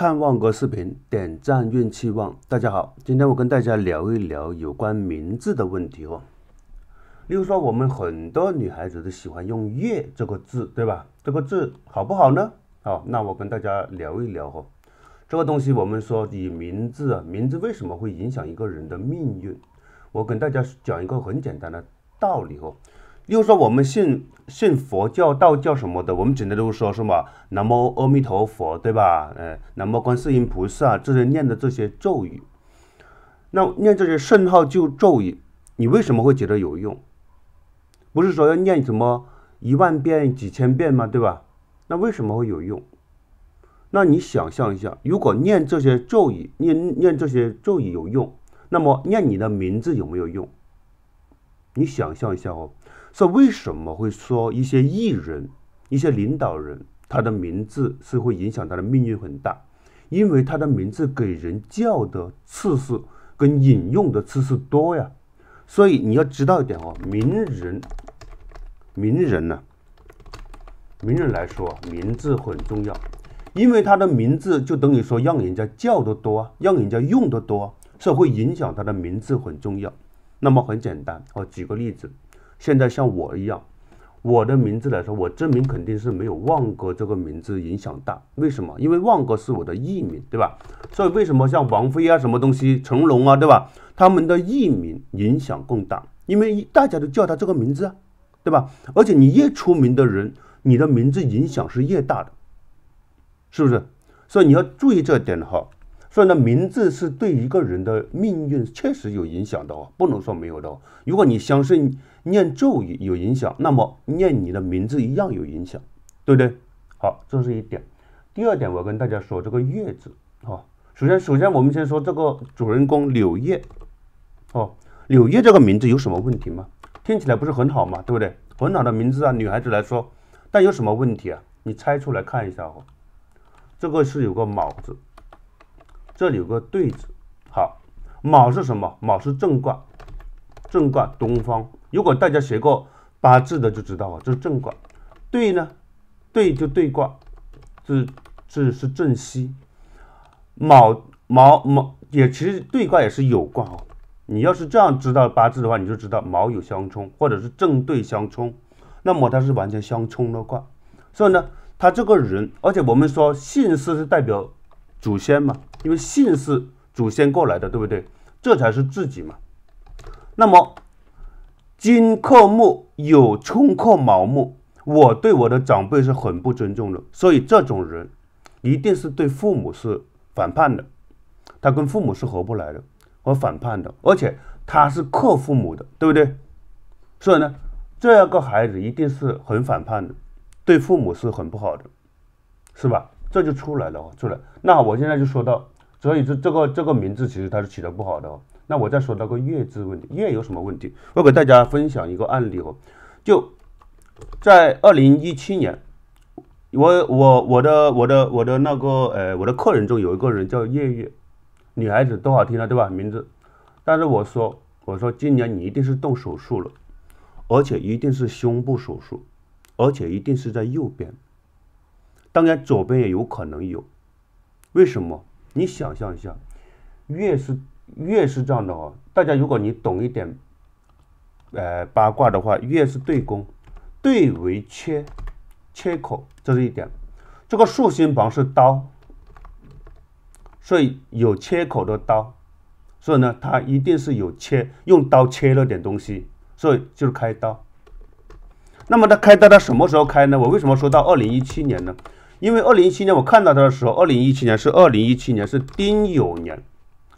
看旺哥视频，点赞运气旺。大家好，今天我跟大家聊一聊有关名字的问题哦。例如说，我们很多女孩子都喜欢用“月”这个字，对吧？这个字好不好呢？好，那我跟大家聊一聊哦。这个东西，我们说以名字，名字为什么会影响一个人的命运？我跟大家讲一个很简单的道理哦。又说我们信信佛教、道教什么的，我们整单都说什么“南无阿弥陀佛，对吧？呃，“南无观世音菩萨，这些念的这些咒语，那念这些圣号就咒语，你为什么会觉得有用？不是说要念什么一万遍、几千遍吗？对吧？那为什么会有用？那你想象一下，如果念这些咒语，念念这些咒语有用，那么念你的名字有没有用？你想象一下哦。说为什么会说一些艺人、一些领导人，他的名字是会影响他的命运很大，因为他的名字给人叫的次数跟引用的次数多呀。所以你要知道一点哦，名人，名人呢，名人来说，名字很重要，因为他的名字就等于说让人家叫的多，让人家用的多，是会影响他的名字很重要。那么很简单，我举个例子。现在像我一样，我的名字来说，我真名肯定是没有旺哥这个名字影响大。为什么？因为旺哥是我的艺名，对吧？所以为什么像王菲啊、什么东西、成龙啊，对吧？他们的艺名影响更大，因为大家都叫他这个名字，啊，对吧？而且你越出名的人，你的名字影响是越大的，是不是？所以你要注意这点哈。所以呢，名字是对一个人的命运确实有影响的哦，不能说没有的哦。如果你相信念咒语有影响，那么念你的名字一样有影响，对不对？好，这是一点。第二点，我跟大家说这个“月字啊。首先，首先我们先说这个主人公柳叶哦。柳叶这个名字有什么问题吗？听起来不是很好嘛，对不对？很好的名字啊，女孩子来说。但有什么问题啊？你猜出来看一下哦。这个是有个“卯”字。这里有个对子，好，卯是什么？卯是正卦，正卦东方。如果大家学过八字的，就知道啊，这是正卦。对呢，对就对卦，是是是正西。卯卯卯也其实对卦也是有卦哦。你要是这样知道八字的话，你就知道卯有相冲，或者是正对相冲，那么它是完全相冲的卦。所以呢，他这个人，而且我们说姓氏是代表祖先嘛。因为姓是祖先过来的，对不对？这才是自己嘛。那么金克木，有冲克卯木，我对我的长辈是很不尊重的，所以这种人一定是对父母是反叛的，他跟父母是合不来的，和反叛的，而且他是克父母的，对不对？所以呢，这样个孩子一定是很反叛的，对父母是很不好的，是吧？这就出来了哦，出来。那我现在就说到，所以这这个这个名字其实它是起的不好的哦。那我再说到个月字问题，月有什么问题？我给大家分享一个案例哦，就在二零一七年，我我我的我的我的那个呃我的客人中有一个人叫月月，女孩子都好听了对吧？名字，但是我说我说今年你一定是动手术了，而且一定是胸部手术，而且一定是在右边。当然，左边也有可能有，为什么？你想象一下，越是越是这样的哦，大家如果你懂一点，呃，八卦的话，越是对攻，对为切切口，这是一点。这个竖心旁是刀，所以有切口的刀，所以呢，它一定是有切，用刀切了点东西，所以就是开刀。那么它开刀他什么时候开呢？我为什么说到二零一七年呢？因为二零一七年我看到他的时候，二零一七年是二零一七年是丁酉年，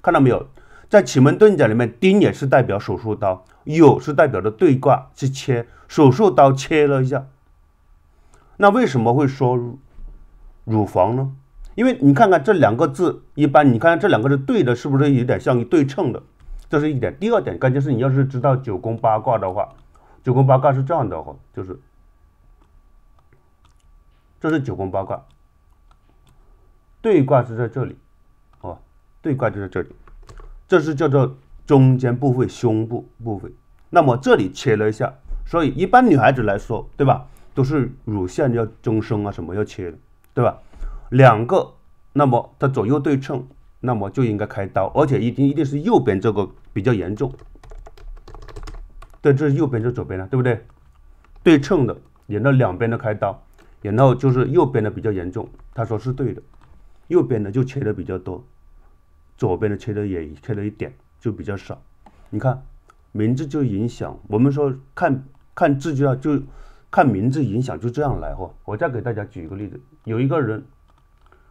看到没有？在奇门遁甲里面，丁也是代表手术刀，酉是代表着对卦去切手术刀切了一下。那为什么会说乳房呢？因为你看看这两个字，一般你看这两个是对的，是不是有点像一对称的？这是一点。第二点，关键是你要是知道九宫八卦的话，九宫八卦是这样的哈，就是。这是九宫八卦，对卦是在这里哦，对卦就在这里。这是叫做中间部位胸部部位。那么这里切了一下，所以一般女孩子来说，对吧？都是乳腺要增生啊，什么要切，对吧？两个，那么它左右对称，那么就应该开刀，而且一定一定是右边这个比较严重。对，这是右边，这左边呢，对不对？对称的，连着两边都开刀。然后就是右边的比较严重，他说是对的，右边的就切的比较多，左边的切的也切了一点，就比较少。你看，名字就影响。我们说看看字就要就看名字影响，就这样来哈。我再给大家举一个例子，有一个人，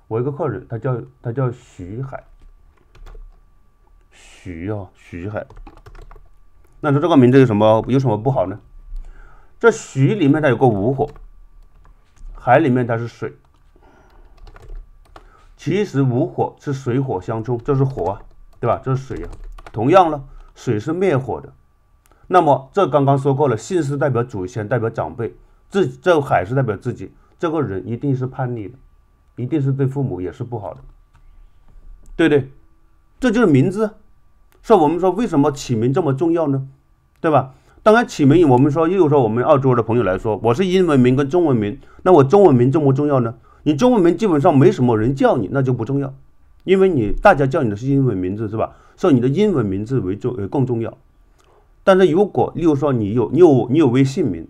我一个客人，他叫他叫徐海，徐啊徐海，那说这个名字有什么有什么不好呢？这徐里面它有个午火。海里面它是水，其实无火是水火相冲，这是火啊，对吧？这是水呀。同样呢，水是灭火的。那么这刚刚说过了，姓氏代表祖先，代表长辈，自这海是代表自己，这个人一定是叛逆的，一定是对父母也是不好的。对对，这就是名字，所以我们说为什么起名这么重要呢？对吧？当然，起名我们说，例如说我们澳洲的朋友来说，我是英文名跟中文名，那我中文名重不重要呢？你中文名基本上没什么人叫你，那就不重要，因为你大家叫你的是英文名字，是吧？所以你的英文名字为重呃更重要。但是如果例如说你有你有你有微信名，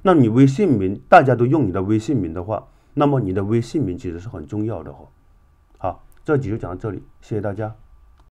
那你微信名大家都用你的微信名的话，那么你的微信名其实是很重要的哈。好，这集就讲到这里，谢谢大家。